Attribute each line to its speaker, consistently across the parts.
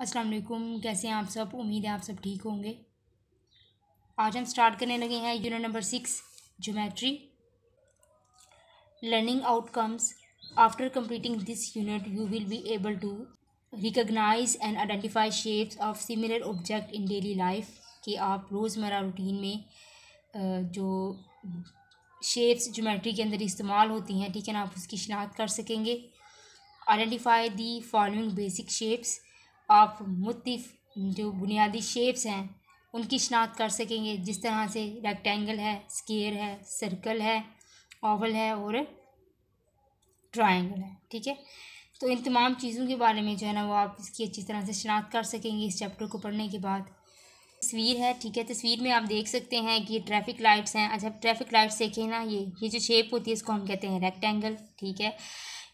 Speaker 1: अस्सलाम वालेकुम कैसे हैं आप सब उम्मीद है आप सब ठीक होंगे आज हम स्टार्ट करने लगे हैं unit number six geometry learning outcomes after completing this unit you will be able to recognise and identify shapes of similar object in daily life कि आप रोज़मर्रा रूटीन में जो शेप्स ज्योमेट्री के अंदर इस्तेमाल होती हैं ठीक है ना आप उसकी शिनाख्त कर सकेंगे identify the following basic shapes आप मुतफ़ जो बुनियादी शेप्स हैं उनकी शनाख्त कर सकेंगे जिस तरह से रेक्टेंगल है स्केयर है सर्कल है ओवल है और ट्राइंगल है ठीक है तो इन तमाम चीज़ों के बारे में जो है ना वो आप इसकी अच्छी तरह से शनाख्त कर सकेंगे इस चैप्टर को पढ़ने के बाद तस्वीर है ठीक है तस्वीर में आप देख सकते हैं कि ये ट्रैफिक लाइट्स हैं अच्छा ट्रैफिक लाइट्स देखें ना ये ये जो शेप होती है इसको हम कहते हैं रेक्टेंगल ठीक है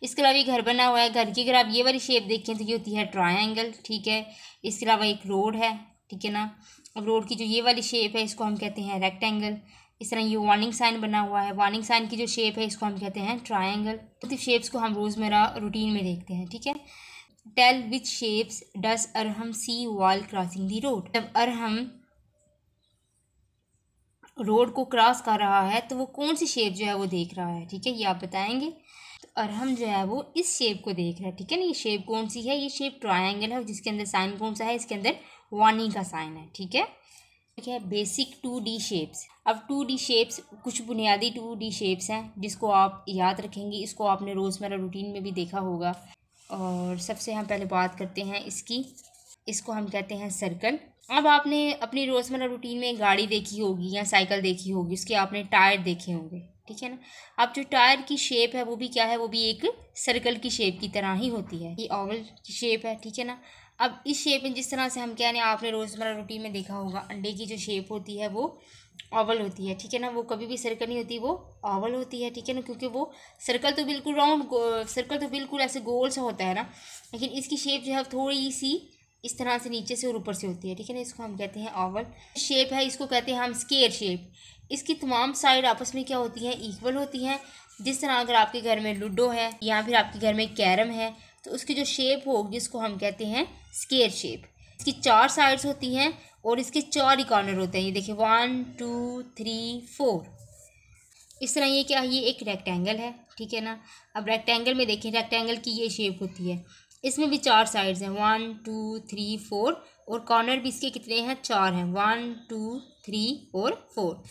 Speaker 1: इसके अलावा ये घर बना हुआ है घर की अगर आप ये वाली शेप देखें तो ये होती है ट्राइंगल ठीक है इसके अलावा एक रोड है ठीक है ना अब रोड की जो ये वाली शेप है इसको हम कहते हैं रेक्टेंगल इस तरह ये वार्निंग साइन बना हुआ है वार्निंग साइन की जो शेप है इसको हम कहते हैं ट्राइंगल मुख्तु शेप्स को हम रोज़मर्रा रूटीन में देखते हैं ठीक है tell which shapes does Arham see while crossing the road जब अरहम रोड को क्रॉस कर रहा है तो वो कौन सी शेप जो है वो देख रहा है ठीक है ये आप बताएंगे और हम जो है वो इस शेप को देख रहे हैं ठीक है ना ये शेप कौन सी है ये शेप ट्राइंगल है जिसके अंदर साइन कौन सा है इसके अंदर वानी का साइन है ठीक है ठीक है बेसिक टू डी शेप्स अब टू डी शेप्स कुछ बुनियादी टू डी शेप्स हैं जिसको आप याद रखेंगे इसको आपने रोज़मर्रा रूटीन में भी देखा होगा और सबसे हम पहले बात करते हैं इसकी इसको हम कहते हैं सर्कल अब आपने अपनी रोज़मर्रा रूटीन में गाड़ी देखी होगी या साइकिल देखी होगी उसके आपने टायर देखे होंगे ठीक है ना अब जो टायर की शेप है वो भी क्या है वो भी एक सर्कल की शेप की तरह ही होती है ये ओवल की शेप है ठीक है ना अब इस शेप में जिस तरह से हम क्या है आपने रोज़मर्रा रूटीन में देखा होगा अंडे की जो शेप होती है वो ओवल होती है ठीक है ना वो कभी भी सर्कल नहीं होती वो ओवल होती है ठीक है ना क्योंकि वो सर्कल तो बिल्कुल राउंड सर्कल तो बिल्कुल ऐसे गोल सा होता है ना लेकिन इसकी शेप जो है थोड़ी सी इस तरह से नीचे से और ऊपर से होती है ठीक है ना इसको हम कहते हैं ओवल शेप है इसको कहते हैं हम स्केयर शेप इसकी तमाम साइड आपस में क्या होती हैं इक्वल होती हैं जिस तरह अगर आपके घर में लूडो है या फिर आपके घर में कैरम है तो उसकी जो शेप होगी इसको हम कहते हैं स्केयर शेप इसकी चार साइड्स होती हैं और इसके चार ही कॉर्नर होते हैं ये देखिए वन टू थ्री फोर इस तरह ये क्या है ये एक रेक्टेंगल है ठीक है ना अब रेक्टेंगल में देखिए रेक्टेंगल की ये शेप होती है इसमें भी चार साइड्स हैं वन टू थ्री फोर और कॉर्नर भी इसके कितने हैं चार हैं वन टू थ्री और फोर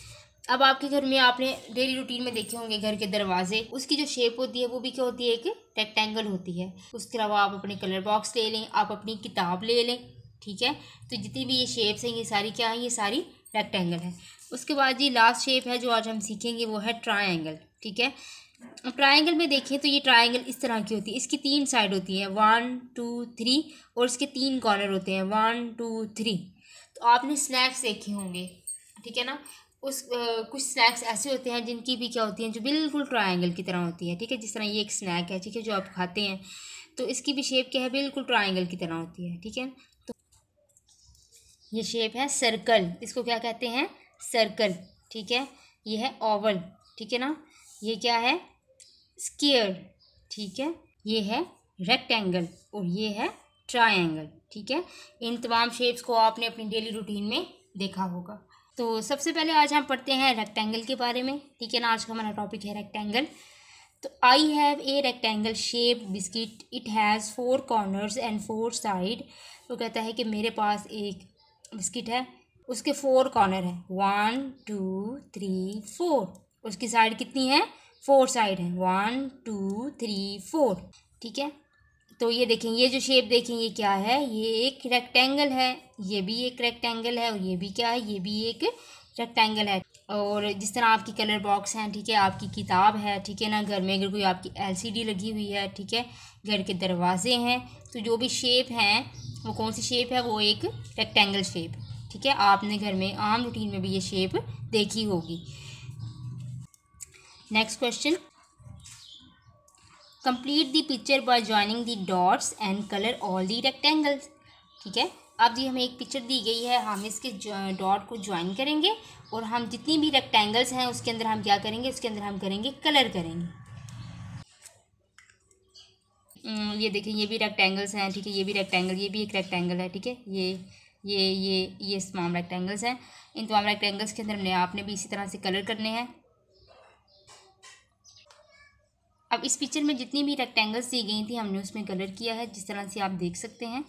Speaker 1: अब आपके घर में आपने डेली रूटीन में देखे होंगे घर के दरवाजे उसकी जो शेप होती है वो भी क्या होती है एक रेक्टेंगल होती है उसके अलावा आप अपने कलर बॉक्स ले लें आप अपनी किताब ले लें ठीक है तो जितनी भी ये शेप्स हैं ये सारी क्या हैं ये सारी रेक्टेंगल है उसके बाद जी लास्ट शेप है जो आज हम सीखेंगे वो है ट्राइंगल ठीक है ट्राइंगल में देखें तो ये ट्राइंगल इस तरह की होती है इसकी तीन साइड होती है वन टू थ्री और इसके तीन कॉर्नर होते हैं वन टू थ्री तो आपने स्नैक्स देखे होंगे ठीक है ना उस आ, कुछ स्नैक्स ऐसे होते हैं जिनकी भी क्या होती हैं जो बिल्कुल ट्राइंगल की तरह होती है ठीक है जिस तरह ये एक स्नैक है ठीक है जो आप खाते हैं तो इसकी भी शेप क्या है बिल्कुल ट्राइंगल की तरह होती है ठीक है तो ये शेप है सर्कल इसको क्या कहते हैं सर्कल ठीक है ये है ओवल ठीक है ना ये क्या है स्केयर ठीक है ये है रेक्टेंगल और ये है ट्राइंगल ठीक है इन तमाम शेप्स को आपने अपनी डेली रूटीन में देखा होगा तो सबसे पहले आज हम पढ़ते हैं रेक्टेंगल के बारे में ठीक है ना आज का हमारा टॉपिक है रेक्टेंगल तो I have a rectangle shape biscuit it has four corners and four side वो कहता है कि मेरे पास एक बिस्किट है उसके फोर कॉर्नर हैं वन टू थ्री फोर उसकी साइड कितनी है फोर साइड है वन टू थ्री फोर ठीक है तो ये देखें ये जो शेप देखें ये क्या है ये एक रेक्टेंगल है ये भी एक रेक्टेंगल है और ये भी क्या है ये भी एक रेक्टेंगल है और जिस तरह आपकी कलर बॉक्स हैं ठीक है आपकी किताब है ठीक है ना घर में अगर कोई आपकी एलसीडी लगी हुई है ठीक है घर के दरवाजे हैं तो जो भी शेप हैं वो कौन सी शेप है वो एक रेक्टेंगल शेप ठीक है आपने घर में आम रूटीन में भी ये शेप देखी होगी next question complete the picture by joining the dots and colour all the rectangles ठीक है अब जी हमें एक पिक्चर दी गई है हम इसके डॉट को ज्वाइन करेंगे और हम जितनी भी रेक्टेंगल्स हैं उसके अंदर हम क्या करेंगे उसके अंदर हम करेंगे कलर करेंगे ये देखिए ये भी रेक्टेंगल्स हैं ठीक है ये भी रेक्टेंगल ये भी एक रेक्टेंगल है ठीक है ये ये ये ये तमाम रेक्टेंगल्स हैं इन तमाम रेक्टेंगल्स के अंदर हमने आपने भी इसी तरह से कलर करने हैं अब इस पिक्चर में जितनी भी रेक्टेंगल्स दी गई थी हमने उसमें कलर किया है जिस तरह से आप देख सकते हैं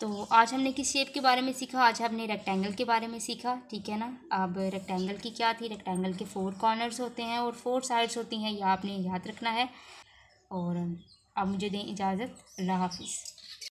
Speaker 1: तो आज हमने किस शेप के बारे में सीखा आज हमने रेक्टेंगल के बारे में सीखा ठीक है ना अब रेक्टेंगल की क्या थी रेक्टेंगल के फोर कॉर्नर्स होते हैं और फोर साइड्स होती हैं यह आपने याद रखना है और अब मुझे दें इजाज़त अल्लाह हाफिज़